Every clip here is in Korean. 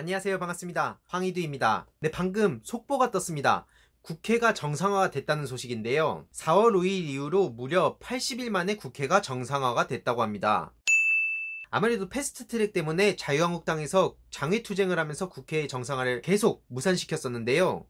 안녕하세요 반갑습니다 황희두입니다 네 방금 속보가 떴습니다 국회가 정상화가 됐다는 소식인데요 4월 5일 이후로 무려 80일 만에 국회가 정상화가 됐다고 합니다 아무래도 패스트트랙 때문에 자유한국당에서 장외투쟁을 하면서 국회의 정상화를 계속 무산시켰었는데요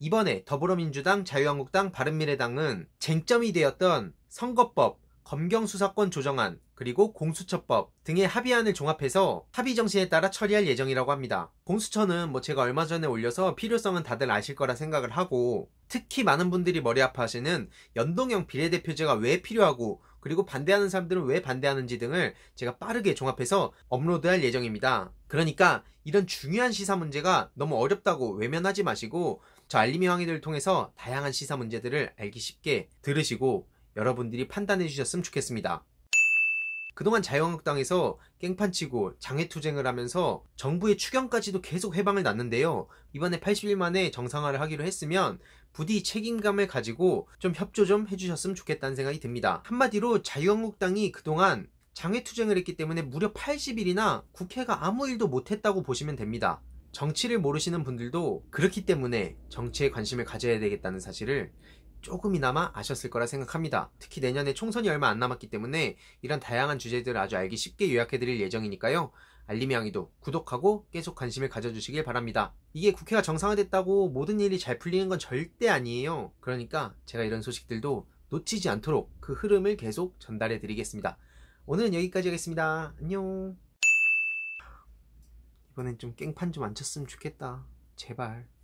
이번에 더불어민주당 자유한국당 바른미래당은 쟁점이 되었던 선거법 검경수사권 조정안 그리고 공수처법 등의 합의안을 종합해서 합의 정신에 따라 처리할 예정이라고 합니다. 공수처는 뭐 제가 얼마 전에 올려서 필요성은 다들 아실 거라 생각을 하고 특히 많은 분들이 머리 아파하시는 연동형 비례대표제가 왜 필요하고 그리고 반대하는 사람들은 왜 반대하는지 등을 제가 빠르게 종합해서 업로드할 예정입니다. 그러니까 이런 중요한 시사 문제가 너무 어렵다고 외면하지 마시고 저 알림이 황이들을 통해서 다양한 시사 문제들을 알기 쉽게 들으시고 여러분들이 판단해 주셨으면 좋겠습니다. 그동안 자유한국당에서 깽판치고 장외투쟁을 하면서 정부의 추경까지도 계속 해방을 났는데요. 이번에 80일 만에 정상화를 하기로 했으면 부디 책임감을 가지고 좀 협조 좀 해주셨으면 좋겠다는 생각이 듭니다. 한마디로 자유한국당이 그동안 장외투쟁을 했기 때문에 무려 80일이나 국회가 아무 일도 못했다고 보시면 됩니다. 정치를 모르시는 분들도 그렇기 때문에 정치에 관심을 가져야 되겠다는 사실을 조금이나마 아셨을 거라 생각합니다. 특히 내년에 총선이 얼마 안 남았기 때문에 이런 다양한 주제들을 아주 알기 쉽게 요약해드릴 예정이니까요. 알림 양이도 구독하고 계속 관심을 가져주시길 바랍니다. 이게 국회가 정상화됐다고 모든 일이 잘 풀리는 건 절대 아니에요. 그러니까 제가 이런 소식들도 놓치지 않도록 그 흐름을 계속 전달해 드리겠습니다. 오늘은 여기까지 하겠습니다. 안녕. 이번엔 좀 깽판 좀안 쳤으면 좋겠다. 제발.